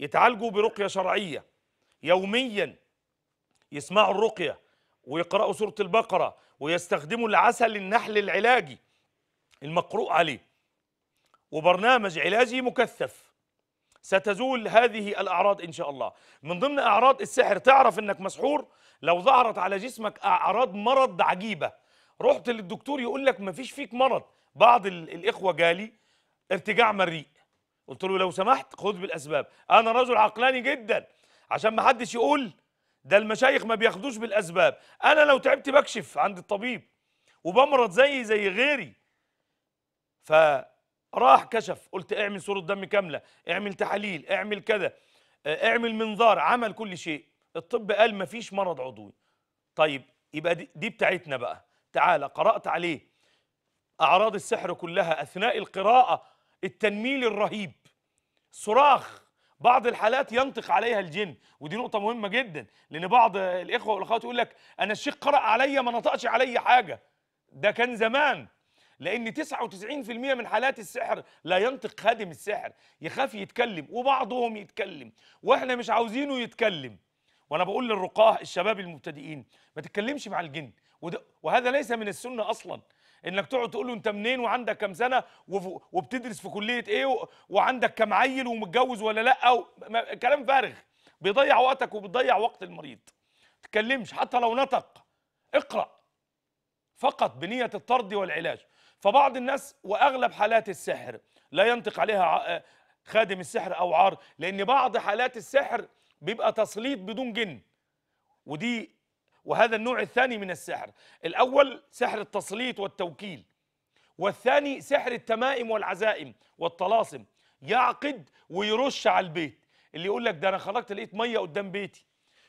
يتعالجوا برقية شرعية يوميا يسمعوا الرقية ويقرأوا سورة البقرة ويستخدموا العسل النحل العلاجي المقروء عليه وبرنامج علاجي مكثف ستزول هذه الأعراض إن شاء الله من ضمن أعراض السحر تعرف أنك مسحور لو ظهرت على جسمك أعراض مرض عجيبة رحت للدكتور يقول لك ما فيش فيك مرض بعض الإخوة جالي ارتجاع مريء قلت له لو سمحت خد بالاسباب انا رجل عقلاني جدا عشان ما حدش يقول ده المشايخ ما بياخدوش بالاسباب انا لو تعبت بكشف عند الطبيب وبمرض زي زي غيري فراح كشف قلت اعمل صوره دم كامله اعمل تحاليل اعمل كذا اعمل منظار عمل كل شيء الطب قال ما فيش مرض عضوي طيب يبقى دي, دي بتاعتنا بقى تعالى قرات عليه اعراض السحر كلها اثناء القراءه التنميل الرهيب صراخ بعض الحالات ينطق عليها الجن ودي نقطة مهمة جدا لأن بعض الإخوة والأخوات يقول لك أنا الشيخ قرأ عليا ما نطقش عليا حاجة ده كان زمان لأن 99% من حالات السحر لا ينطق خادم السحر يخاف يتكلم وبعضهم يتكلم وإحنا مش عاوزينه يتكلم وأنا بقول للرقاه الشباب المبتدئين ما تتكلمش مع الجن وهذا ليس من السنة أصلاً انك تقعد تقول له انت منين وعندك كام سنه وبتدرس في كليه ايه وعندك كام عيل ومتجوز ولا لا أو كلام فارغ بيضيع وقتك وبتضيع وقت المريض ما تتكلمش حتى لو نطق اقرا فقط بنيه الطرد والعلاج فبعض الناس واغلب حالات السحر لا ينطق عليها خادم السحر او عار لان بعض حالات السحر بيبقى تسليط بدون جن ودي وهذا النوع الثاني من السحر الأول سحر التسليط والتوكيل والثاني سحر التمائم والعزائم والطلاسم يعقد ويرش على البيت اللي يقول لك ده انا خرجت لقيت ميه قدام بيتي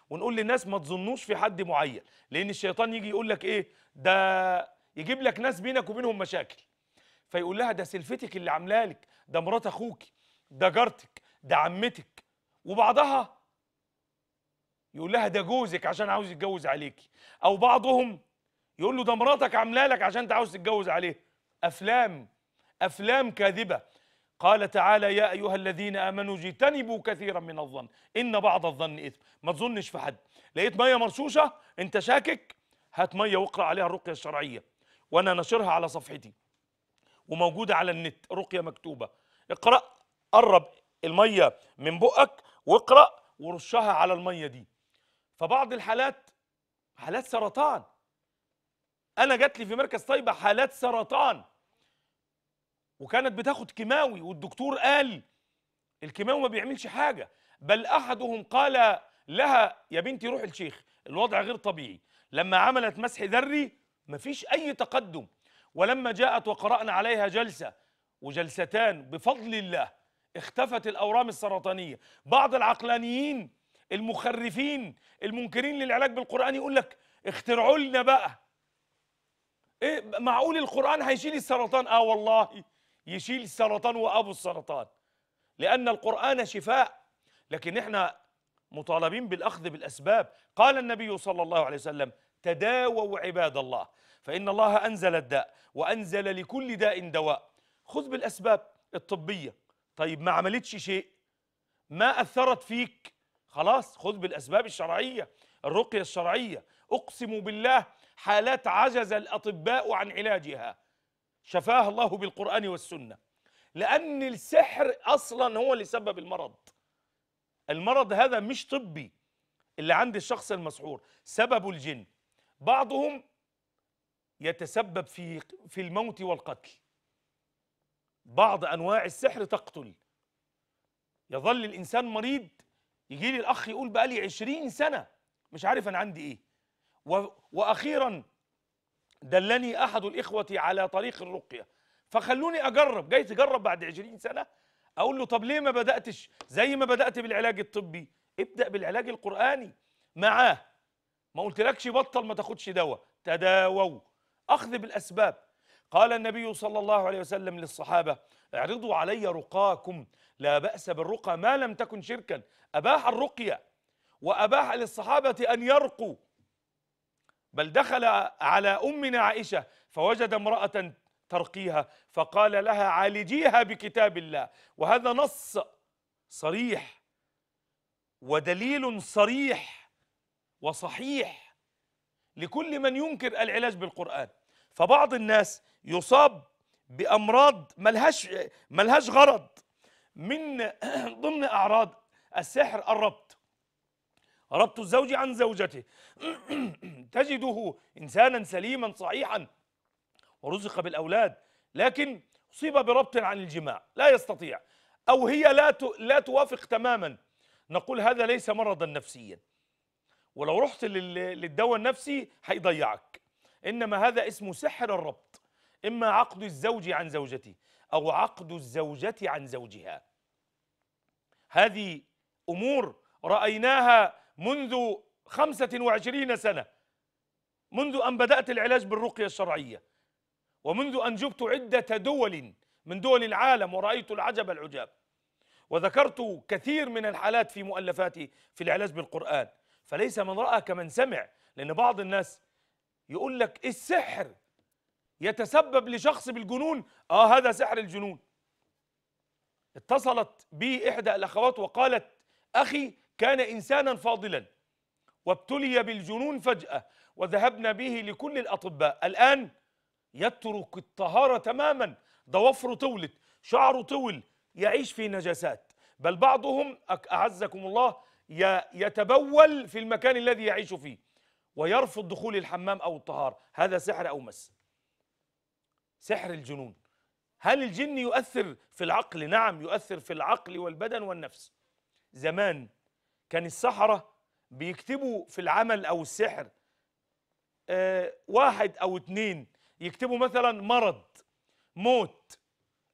ونقول للناس ما تظنوش في حد معين لان الشيطان يجي يقول لك ايه ده يجيب لك ناس بينك وبينهم مشاكل فيقول لها ده سلفتك اللي عاملاه لك ده مرات اخوك ده جارتك ده عمتك وبعضها يقول لها ده جوزك عشان عاوز يتجوز عليكي او بعضهم يقول له ده مراتك عامله لك عشان انت عاوز تتجوز عليه افلام افلام كاذبه قال تعالى يا ايها الذين امنوا اجتنبوا كثيرا من الظن ان بعض الظن اثم ما تظنش في حد لقيت ميه مرشوشه انت شاكك هات ميه واقرا عليها الرقيه الشرعيه وانا نشرها على صفحتي وموجوده على النت رقيه مكتوبه اقرا قرب الميه من بقك واقرا ورشها على الميه دي فبعض الحالات حالات سرطان انا جات لي في مركز طيبه حالات سرطان وكانت بتاخد كيماوي والدكتور قال الكيماوي ما بيعملش حاجه بل احدهم قال لها يا بنتي روح الشيخ الوضع غير طبيعي لما عملت مسح ذري مفيش اي تقدم ولما جاءت وقرانا عليها جلسه وجلستان بفضل الله اختفت الاورام السرطانيه بعض العقلانيين المخرفين المنكرين للعلاج بالقرآن يقول لك اخترعوا لنا بقى ايه معقول القرآن هيشيل السرطان اه والله يشيل السرطان وابو السرطان لأن القرآن شفاء لكن احنا مطالبين بالأخذ بالأسباب قال النبي صلى الله عليه وسلم تداووا عباد الله فإن الله أنزل الداء وأنزل لكل داء دواء خذ بالأسباب الطبية طيب ما عملتش شيء ما أثرت فيك خلاص خذ بالاسباب الشرعيه الرقيه الشرعيه اقسم بالله حالات عجز الاطباء عن علاجها شفاها الله بالقران والسنه لان السحر اصلا هو اللي سبب المرض المرض هذا مش طبي اللي عند الشخص المسحور سبب الجن بعضهم يتسبب في في الموت والقتل بعض انواع السحر تقتل يظل الانسان مريض يجي لي الاخ يقول بقى لي 20 سنه مش عارف انا عندي ايه و... واخيرا دلني احد الاخوه على طريق الرقيه فخلوني اجرب جاي تجرب بعد 20 سنه اقول له طب ليه ما بداتش زي ما بدات بالعلاج الطبي ابدا بالعلاج القراني معاه ما قلتلكش بطل ما تاخدش دواء تداووا اخذ بالاسباب قال النبي صلى الله عليه وسلم للصحابه اعرضوا علي رقاكم لا بأس بالرقى ما لم تكن شركا أباح الرقية وأباح للصحابة أن يرقوا بل دخل على أمنا عائشة فوجد امرأة ترقيها فقال لها عالجيها بكتاب الله وهذا نص صريح ودليل صريح وصحيح لكل من ينكر العلاج بالقرآن فبعض الناس يصاب بأمراض ملهاش, ملهاش غرض من ضمن أعراض السحر الربط ربط الزوج عن زوجته تجده إنسانا سليما صحيحا ورزق بالأولاد لكن أصيب بربط عن الجماع لا يستطيع أو هي لا لا توافق تماما نقول هذا ليس مرضا نفسيا ولو رحت للدواء النفسي هيضيعك إنما هذا اسمه سحر الربط إما عقد الزوج عن زوجته أو عقد الزوجة عن زوجها هذه أمور رأيناها منذ 25 سنة منذ أن بدأت العلاج بالرقية الشرعية ومنذ أن جبت عدة دول من دول العالم ورأيت العجب العجاب وذكرت كثير من الحالات في مؤلفاتي في العلاج بالقرآن فليس من رأى كمن سمع لأن بعض الناس يقول لك إيه السحر يتسبب لشخص بالجنون آه هذا سحر الجنون اتصلت بي إحدى الأخوات وقالت أخي كان إنسانا فاضلا وابتلي بالجنون فجأة وذهبنا به لكل الأطباء الآن يترك الطهارة تماما ضوافره طولت شعره طول يعيش في نجاسات بل بعضهم أعزكم الله يتبول في المكان الذي يعيش فيه ويرفض دخول الحمام أو الطهارة هذا سحر أو مس سحر الجنون هل الجن يؤثر في العقل؟ نعم يؤثر في العقل والبدن والنفس زمان كان السحرة بيكتبوا في العمل أو السحر آه واحد أو اتنين يكتبوا مثلا مرض موت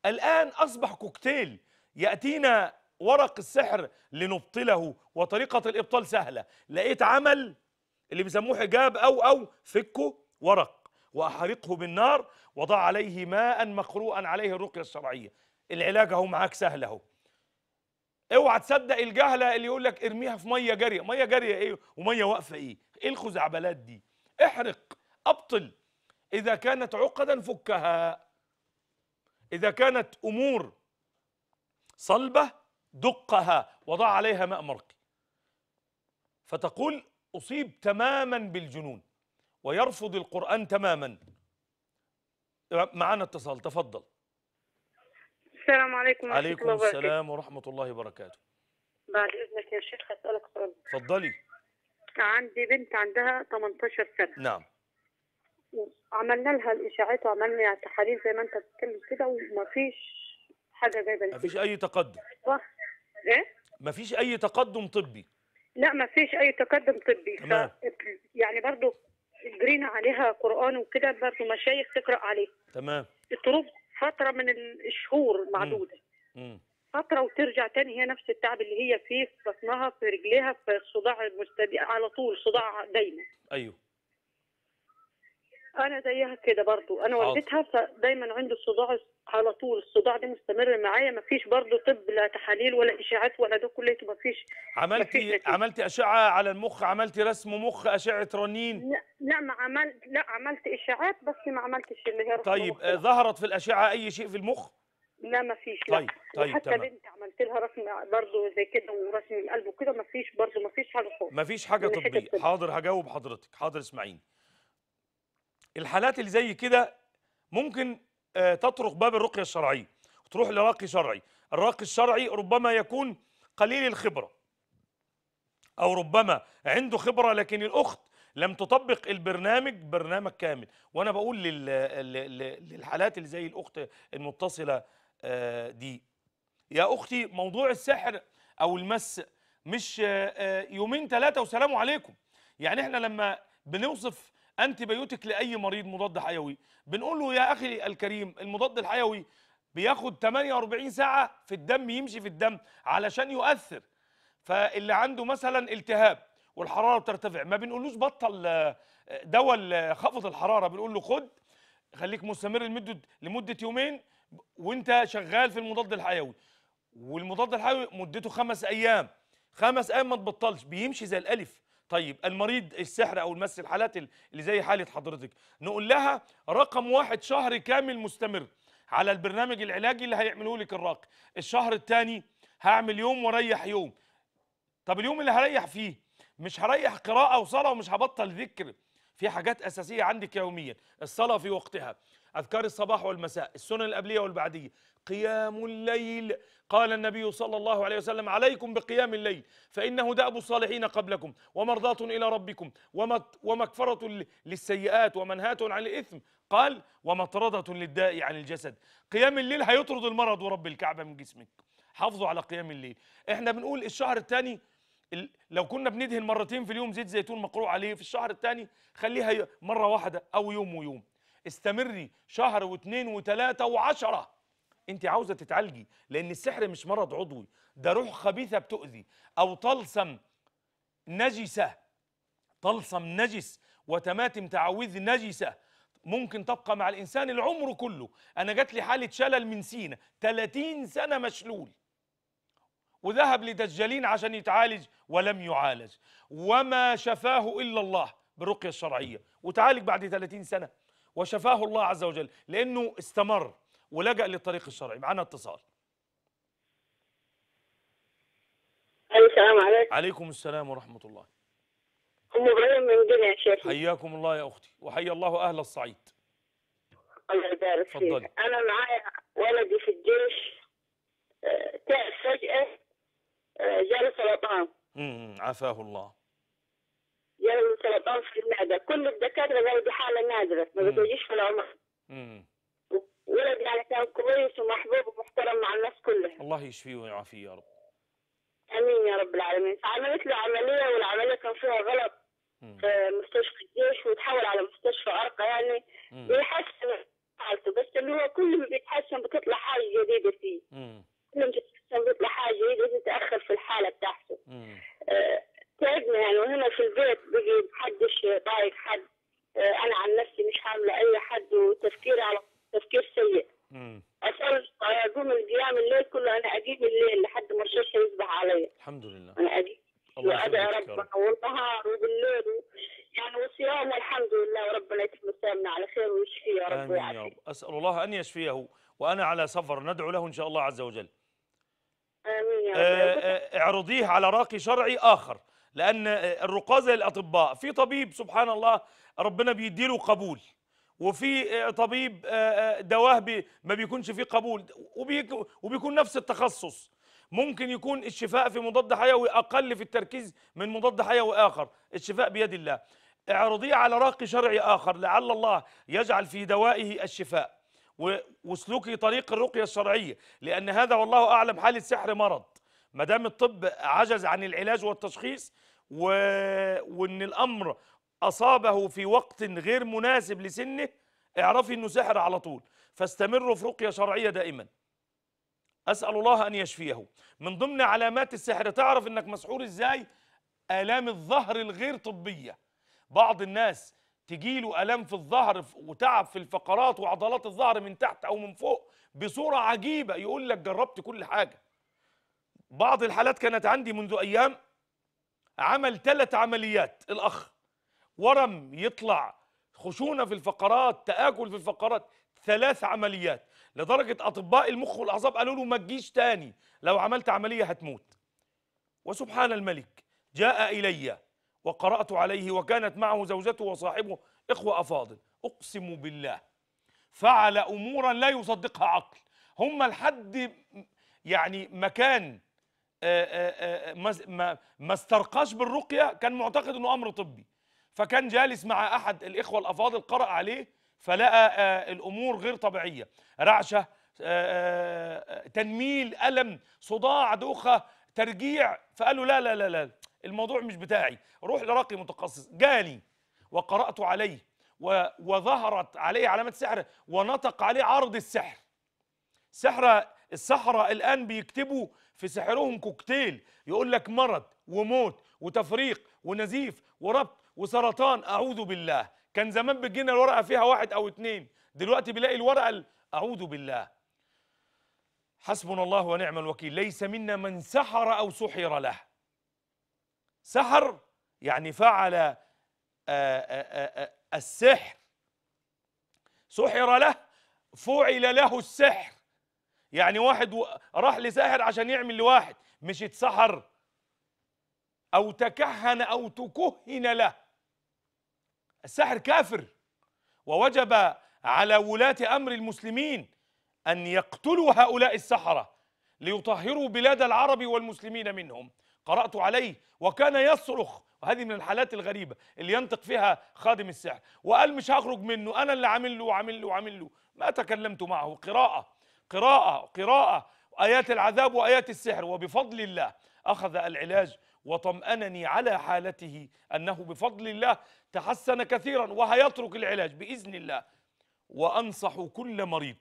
الآن أصبح كوكتيل يأتينا ورق السحر لنبطله وطريقة الإبطال سهلة لقيت عمل اللي بيسموه حجاب أو أو فكه ورق وأحرقه بالنار وضع عليه ماء مقروءا عليه الرقية الشرعية العلاج أهو معاك سهل أهو اوعى تصدق الجهلة اللي يقول لك ارميها في مية جارية مية جارية ايه ومية واقفة ايه ايه الخزعبلات دي احرق ابطل اذا كانت عقدا فكها اذا كانت امور صلبة دقها وضع عليها ماء مرقي فتقول اصيب تماما بالجنون ويرفض القرآن تماما معنا اتصال تفضل السلام عليكم ورحمة عليكم الله وبركاته السلام ورحمة الله وبركاته بعد إذنك يا شيخ هسألك سؤال تفضلي عندي بنت عندها 18 سنة نعم عملنا لها الإشاعات وعملنا يعني تحاليل زي ما أنت بتتكلم كده ومفيش حاجة جايبة مفيش أي تقدم صح أه؟ إيه؟ مفيش أي تقدم طبي لا مفيش أي تقدم طبي ف... يعني برضه جرينا عليها قران وكده برضه مشايخ تقرا عليها تمام الطروب فتره من الشهور معدوده مم. فتره وترجع تاني هي نفس التعب اللي هي فيه في بطنها في رجليها في الصداع المستدي على طول صداع دايما ايوه انا زيها كده برضو انا والدتها دايما عندي الصداع على طول الصداع ده مستمر معايا ما فيش برضو طب لا تحاليل ولا اشاعات ولا ده كله ما فيش عملتي عملتي اشعه على المخ عملتي رسم مخ اشعه رنين لا ما عملت لا عملت اشاعات بس ما عملتش اللي هي طيب آه ظهرت في الاشعه اي شيء في المخ لا ما فيش طيب لا. طيب, طيب، حتى بنت عملت لها رسم برضه زي كده ورسم القلب وكده ما فيش برضه ما فيش حاجه خالص ما فيش حاجه طبيه حاضر هجاوب حضرتك حاضر اسمعيني الحالات اللي زي كده ممكن آه، تطرق باب الرقيه الشرعيه وتروح لراقي شرعي الراقي الشرعي ربما يكون قليل الخبره او ربما عنده خبره لكن الاخت لم تطبق البرنامج برنامج كامل وانا بقول للحالات اللي زي الاخت المتصله آه، دي يا اختي موضوع السحر او المس مش آه، يومين ثلاثه وسلام عليكم يعني احنا لما بنوصف انتي بيوتك لاي مريض مضاد حيوي بنقول له يا اخي الكريم المضاد الحيوي بياخد 48 ساعه في الدم يمشي في الدم علشان يؤثر فاللي عنده مثلا التهاب والحراره بترتفع ما بنقولوش بطل آه، دواء خفض الحراره بنقول له خد خليك مستمر لمده لمده يومين وانت شغال في المضاد الحيوي والمضاد الحيوي مدته خمس ايام خمس ايام ما تبطلش بيمشي زي الالف طيب المريض السحر او المس الحالات اللي زي حاله حضرتك نقول لها رقم واحد شهر كامل مستمر على البرنامج العلاجي اللي هيعمله لك الراقي الشهر الثاني هعمل يوم واريح يوم طب اليوم اللي هريح فيه مش هريح قراءه وصلاه ومش هبطل ذكر في حاجات اساسيه عندك يوميا الصلاه في وقتها اذكار الصباح والمساء السنن القبليه والبعديه قيام الليل قال النبي صلى الله عليه وسلم عليكم بقيام الليل فإنه دأب الصالحين قبلكم ومرضاة إلى ربكم ومكفرة للسيئات ومنهاة عن الإثم قال ومطردة للداء عن الجسد قيام الليل هيطرد المرض ورب الكعبة من جسمك حافظوا على قيام الليل احنا بنقول الشهر الثاني لو كنا بندهن مرتين في اليوم زيت زيتون مقروء عليه في الشهر الثاني خليها مرة واحدة أو يوم ويوم استمري شهر واثنين وثلاثة وعشرة انت عاوزه تتعالجي لان السحر مش مرض عضوي ده روح خبيثه بتؤذي او طلسم نجسه طلسم نجس وتماتم تعويذ نجسه ممكن تبقى مع الانسان العمر كله انا جات لي حاله شلل من سينا 30 سنه مشلول وذهب لدجالين عشان يتعالج ولم يعالج وما شفاه الا الله بالرقيه الشرعيه وتعالج بعد 30 سنه وشفاه الله عز وجل لانه استمر ولجأ للطريق الشرعي معنا اتصال السلام عليكم عليكم السلام ورحمة الله أم إبراهيم من جنة يا شيخ حياكم الله يا أختي وحيا الله أهل الصعيد الله يبارك فيك أنا معايا ولدي في الجيش آه، تعب فجأة آه، جاله سرطان امم عافاه الله جاله سرطان في المعدة كل الدكاترة قالوا دي حالة نادرة ما بتوجيش في العمر امم ولد يعني كان كويس ومحبوب ومحترم مع الناس كلها الله يشفيه ويعافيه يا رب امين يا رب العالمين فعملت له عمليه والعمليه كان فيها غلط في مستشفى الجيش وتحول على مستشفى ارقى يعني بيحسن حالته بس اللي هو كل ما بيتحسن بتطلع حاجه جديده فيه كل ما بيتحسن بيطلع حاجه جديده تتاخر في الحاله بتاعته آه تعبنا يعني وهنا في البيت بقي محدش طايق حد آه انا عن نفسي مش حامله اي حد وتفكيري على تفكير سيء اصل اقوم القيام الليل كله انا اجيب الليل لحد ما الشمس يصبح علي الحمد لله انا اجيب وادعي ربنا والنهار وبالليل يعني والصيام الحمد لله وربنا يتم صيامنا على خير ويشفيه يا رب امين يا رب اسال الله ان يشفيه وانا على سفر ندعو له ان شاء الله عز وجل امين يا رب آه، آه، اعرضيه على راقي شرعي اخر لان آه، الرقاة زي الاطباء في طبيب سبحان الله ربنا بيديله قبول وفي آه، طبيب آه، آه، دواه ما بيكونش فيه قبول وبيكون نفس التخصص ممكن يكون الشفاء في مضاد حيوي اقل في التركيز من مضاد حيوي اخر الشفاء بيد الله اعرضيه على راقي شرعي اخر لعل الله يجعل في دوائه الشفاء وسلوكي طريق الرقيه الشرعيه لان هذا والله اعلم حال السحر مرض ما دام الطب عجز عن العلاج والتشخيص و... وان الامر أصابه في وقت غير مناسب لسنه اعرفي أنه سحر على طول فاستمروا في رقية شرعية دائما أسأل الله أن يشفيه من ضمن علامات السحر تعرف أنك مسحور إزاي آلام الظهر الغير طبية بعض الناس تجيله ألم في الظهر وتعب في الفقرات وعضلات الظهر من تحت أو من فوق بصورة عجيبة يقول لك جربت كل حاجة بعض الحالات كانت عندي منذ أيام عمل ثلاث عمليات الأخ ورم يطلع خشونه في الفقرات تاكل في الفقرات ثلاث عمليات لدرجه اطباء المخ والاعصاب قالوا له ما تجيش تاني لو عملت عمليه هتموت وسبحان الملك جاء الي وقرات عليه وكانت معه زوجته وصاحبه اخوه افاضل اقسم بالله فعل امورا لا يصدقها عقل هم لحد يعني مكان آه، آه، آه، ما استرقاش بالرقيه كان معتقد انه امر طبي فكان جالس مع احد الاخوه الافاضل قرأ عليه فلقى آه، الامور غير طبيعيه رعشه آه، آه، تنميل الم صداع دوخه ترجيع فقال له لا لا لا لا الموضوع مش بتاعي روح لراقي متخصص جالي وقرأت عليه وظهرت عليه علامة سحر ونطق عليه عرض السحر سحر السحرة الآن بيكتبوا في سحرهم كوكتيل يقول لك مرض وموت وتفريق ونزيف وربط وسرطان اعوذ بالله كان زمان بتجينا الورقه فيها واحد او اتنين دلوقتي بلاقي الورقه اعوذ بالله حسبنا الله ونعم الوكيل ليس منا من سحر او سحر له سحر يعني فعل آآ آه، آآ آه، آه، السحر سحر له فعل له السحر يعني واحد راح لساحر عشان يعمل لواحد مش اتسحر او تكهن او تكهن له الساحر كافر ووجب على ولاة أمر المسلمين أن يقتلوا هؤلاء السحرة ليطهروا بلاد العرب والمسلمين منهم قرأت عليه وكان يصرخ وهذه من الحالات الغريبة اللي ينطق فيها خادم السحر وقال مش هخرج منه أنا اللي عامل له وعامل له وعامل له ما تكلمت معه قراءة قراءة قراءة آيات العذاب وآيات السحر وبفضل الله أخذ العلاج وطمأنني على حالته أنه بفضل الله تحسن كثيرا وهيترك العلاج باذن الله وانصح كل مريض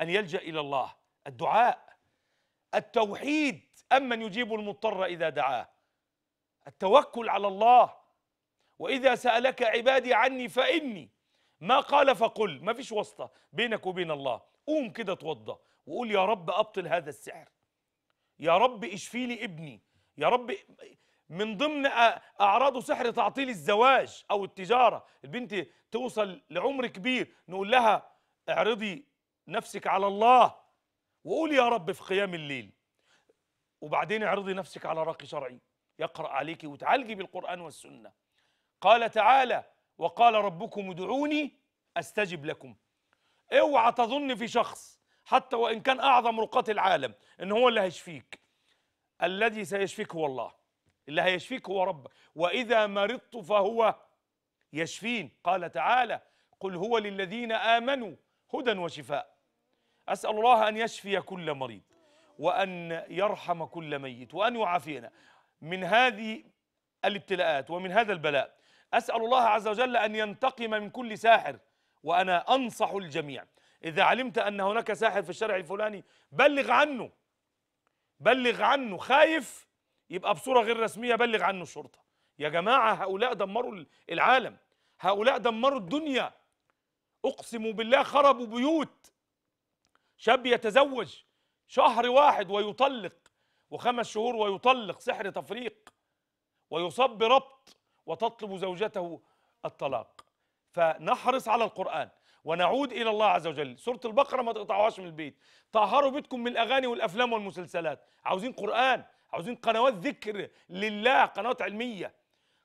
ان يلجا الى الله الدعاء التوحيد امن يجيب المضطر اذا دعاه التوكل على الله واذا سالك عبادي عني فاني ما قال فقل ما فيش واسطه بينك وبين الله قوم كده توضى وقول يا رب ابطل هذا السحر يا رب اشفي لي ابني يا رب من ضمن اعراضه سحر تعطيل الزواج او التجاره البنت توصل لعمر كبير نقول لها اعرضي نفسك على الله وقولي يا رب في قيام الليل وبعدين اعرضي نفسك على راقي شرعي يقرا عليك وتعالجي بالقران والسنه قال تعالى وقال ربكم ادعوني استجب لكم اوعى تظن في شخص حتى وان كان اعظم رقاة العالم ان هو اللي هيشفيك الذي سيشفيك هو الله اللي هيشفيك هو ربك واذا مرضت فهو يشفين قال تعالى قل هو للذين امنوا هدى وشفاء اسال الله ان يشفي كل مريض وان يرحم كل ميت وان يعافينا من هذه الابتلاءات ومن هذا البلاء اسال الله عز وجل ان ينتقم من كل ساحر وانا انصح الجميع اذا علمت ان هناك ساحر في الشرع الفلاني بلغ عنه بلغ عنه خايف يبقى بصوره غير رسميه بلغ عنه الشرطه يا جماعه هؤلاء دمروا العالم هؤلاء دمروا الدنيا اقسم بالله خربوا بيوت شاب يتزوج شهر واحد ويطلق وخمس شهور ويطلق سحر تفريق ويصاب بربط وتطلب زوجته الطلاق فنحرص على القرآن ونعود إلى الله عز وجل سورة البقرة ما تقطعوهاش من البيت طهروا بيتكم من الأغاني والأفلام والمسلسلات عاوزين قرآن عاوزين قنوات ذكر لله قنوات علميه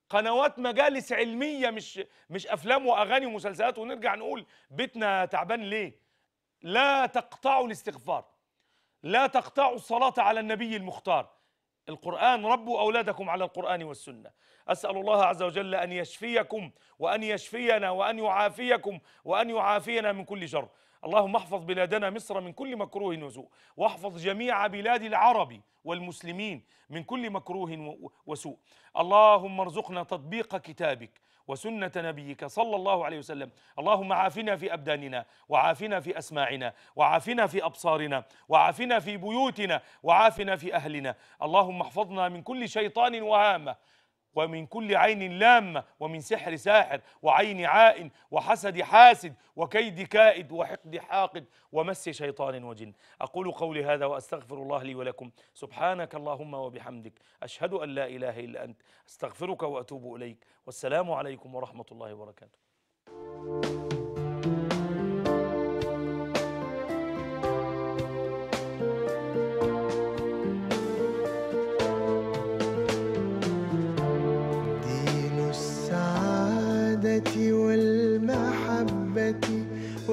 قنوات مجالس علميه مش مش افلام واغاني ومسلسلات ونرجع نقول بيتنا تعبان ليه لا تقطعوا الاستغفار لا تقطعوا الصلاه على النبي المختار القرآن ربوا أولادكم على القرآن والسنة أسأل الله عز وجل أن يشفيكم وأن يشفينا وأن يعافيكم وأن يعافينا من كل شر اللهم احفظ بلادنا مصر من كل مكروه وسوء واحفظ جميع بلاد العرب والمسلمين من كل مكروه وسوء اللهم ارزقنا تطبيق كتابك وسنة نبيك صلى الله عليه وسلم اللهم عافنا في أبداننا وعافنا في أسماعنا وعافنا في أبصارنا وعافنا في بيوتنا وعافنا في أهلنا اللهم احفظنا من كل شيطان وهامة ومن كل عين لامة ومن سحر ساحر وعين عائن وحسد حاسد وكيد كائد وحقد حاقد ومس شيطان وجن أقول قولي هذا وأستغفر الله لي ولكم سبحانك اللهم وبحمدك أشهد أن لا إله إلا أنت أستغفرك وأتوب إليك والسلام عليكم ورحمة الله وبركاته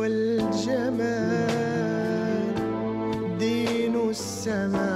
والجمال دين السماء